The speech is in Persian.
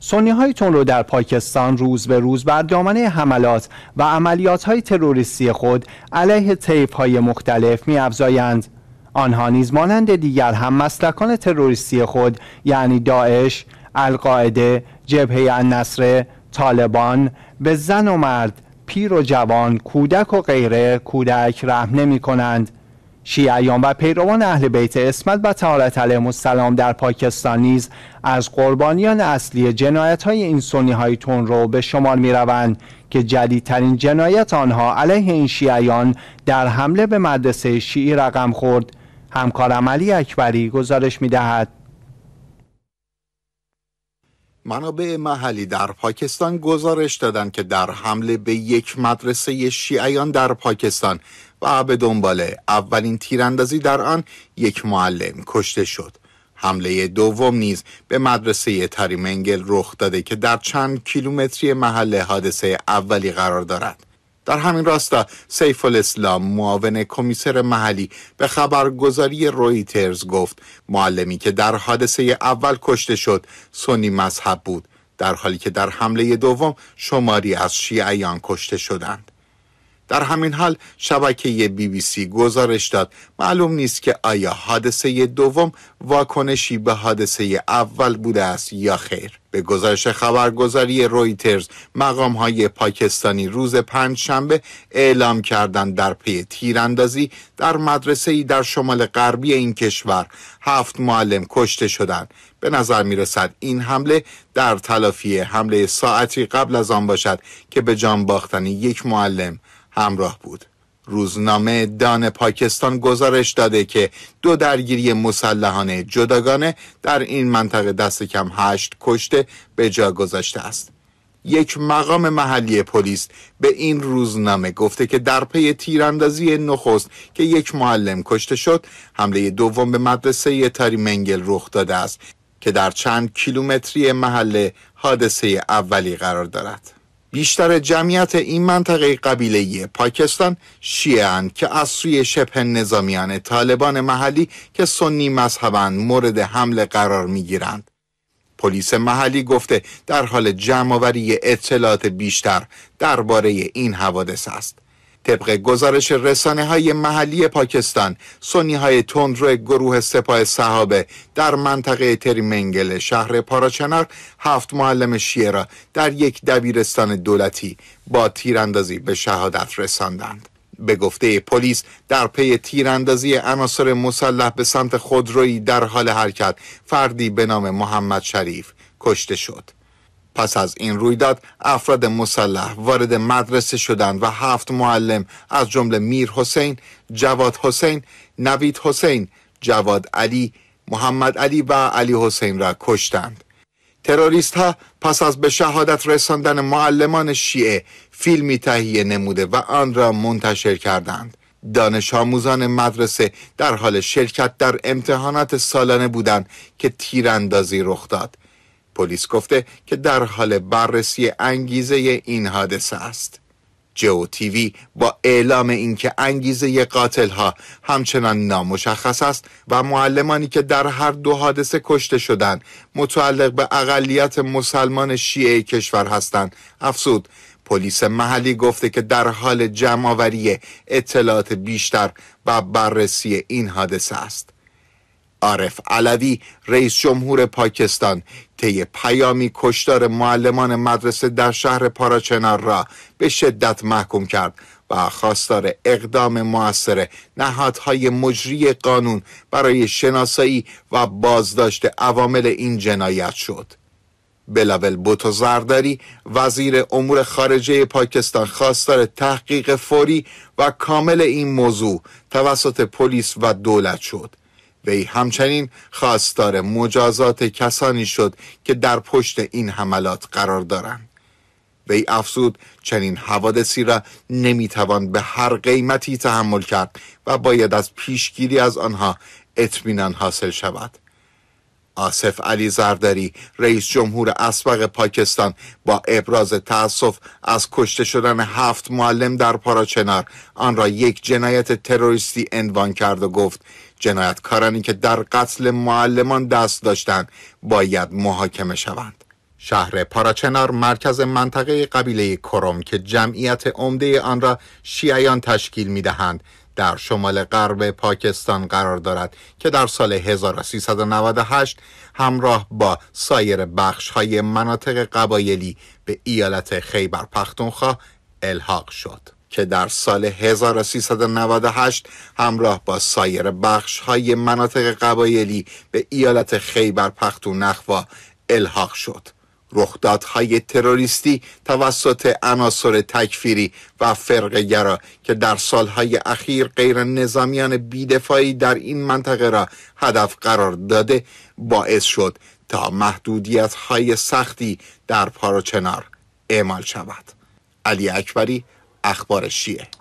سنی های رو در پاکستان روز به روز بر دامنه حملات و عملیات های تروریستی خود علیه طیف های مختلف می افزایند. آنها نیز مانند دیگر هم مسلکان تروریستی خود یعنی داعش، القاعده، جبهه النصره، طالبان به زن و مرد، پیر و جوان، کودک و غیره کودک رحم نمی کنند. شیعیان و پیروان اهل بیت اسمت و تعالیت علیهم السلام در پاکستان نیز از قربانیان اصلی جنایت های این سنی های تون رو به شمار می روند که جدیدترین جنایت آنها علیه این شیعیان در حمله به مدرسه شیعی رقم خورد همکارم علی اکبری گزارش می دهد منابع محلی در پاکستان گزارش دادند که در حمله به یک مدرسه شیعیان در پاکستان و به دنبال اولین تیراندازی در آن یک معلم کشته شد. حمله دوم نیز به مدرسه تریمنگل رخ داده که در چند کیلومتری محل حادثه اولی قرار دارد. در همین راستا سیف الاسلام معاون کمیسر محلی به خبرگزاری رویترز گفت معلمی که در حادثه اول کشته شد سنی مذهب بود در حالی که در حمله دوم شماری از شیعیان کشته شدند در همین حال شبکه بی بی سی گزارش داد معلوم نیست که آیا حادثه دوم واکنشی به حادثه اول بوده است یا خیر به گزارش خبرگزاری رویترز مقام های پاکستانی روز پنج شنبه اعلام کردند در پی تیراندازی در مدرسه ای در شمال غربی این کشور هفت معلم کشته شدند به نظر می رسد این حمله در تلافی حمله ساعتی قبل از آن باشد که به جان باختن یک معلم همراه بود روزنامه دان پاکستان گزارش داده که دو درگیری مسلحانه جداگانه در این منطقه دست کم هشت کشته به جا گذاشته است یک مقام محلی پلیس به این روزنامه گفته که در پی تیراندازی نخست که یک معلم کشته شد حمله دوم به مدرسه تاری منگل رخ داده است که در چند کیلومتری محل حادثه اولی قرار دارد بیشتر جمعیت این منطقه قبیله پاکستان شیعه که از سوی شبه نظامیان طالبان محلی که سنی مذهبند مورد حمله قرار می گیرند. پلیس محلی گفته در حال جمعآوری اطلاعات بیشتر درباره این حوادث است. طبق گزارش رسانه های محلی پاکستان سنی های تندرو گروه سپاه صحابه در منطقه تریمنگل شهر پاراچنار هفت معلم شیعه را در یک دبیرستان دولتی با تیراندازی به شهادت رساندند. به گفته پلیس در پی تیراندازی عناصر مسلح به سمت خودرویی در حال حرکت فردی به نام محمد شریف کشته شد. پس از این رویداد افراد مسلح وارد مدرسه شدند و هفت معلم از جمله میر حسین، جواد حسین، نوید حسین، جواد علی، محمد علی و علی حسین را کشتند. تروریست ها پس از به شهادت رساندن معلمان شیعه فیلمی تهیه نموده و آن را منتشر کردند. دانش آموزان مدرسه در حال شرکت در امتحانات سالانه بودند که تیراندازی رخ داد. پلیس گفته که در حال بررسی انگیزه این حادثه است جو تیوی با اعلام اینکه انگیزه قاتل ها همچنان نامشخص است و معلمانی که در هر دو حادثه کشته شدند متعلق به اقلیت مسلمان شیعه کشور هستند افسود پلیس محلی گفته که در حال جمعآوری اطلاعات بیشتر و بررسی این حادثه است عارف علوی رئیس جمهور پاکستان طی پیامی کشتار معلمان مدرسه در شهر پاراچنار را به شدت محکوم کرد و خواستار اقدام موثر نهادهای مجری قانون برای شناسایی و بازداشت عوامل این جنایت شد بلاول بوتو زرداری وزیر امور خارجه پاکستان خواستار تحقیق فوری و کامل این موضوع توسط پلیس و دولت شد وی همچنین خواستار مجازات کسانی شد که در پشت این حملات قرار دارند وی افزود چنین حوادثی را نمیتوان به هر قیمتی تحمل کرد و باید از پیشگیری از آنها اطمینان حاصل شود آصف علی زردری رئیس جمهور اسبق پاکستان با ابراز تأسف از کشته شدن هفت معلم در پاراچنار آن را یک جنایت تروریستی عنوان کرد و گفت جنایتکارانی که در قتل معلمان دست داشتند باید محاکمه شوند شهر پاراچنار مرکز منطقه قبیله کروم که جمعیت عمده آن را شیعیان تشکیل می دهند در شمال غرب پاکستان قرار دارد که در سال 1398 همراه با سایر بخش های مناطق قبایلی به ایالت خیبر پختونخوا الحاق شد که در سال 1398 همراه با سایر بخش های مناطق قبایلی به ایالت خیبر پختونخوا الحاق شد رخدادهای تروریستی توسط عناصر تکفیری و فرقگرا که در سالهای اخیر غیر نظامیان بیدفاعی در این منطقه را هدف قرار داده باعث شد تا محدودیت های سختی در پاروچنار اعمال شود علی اکبری اخبار شیعه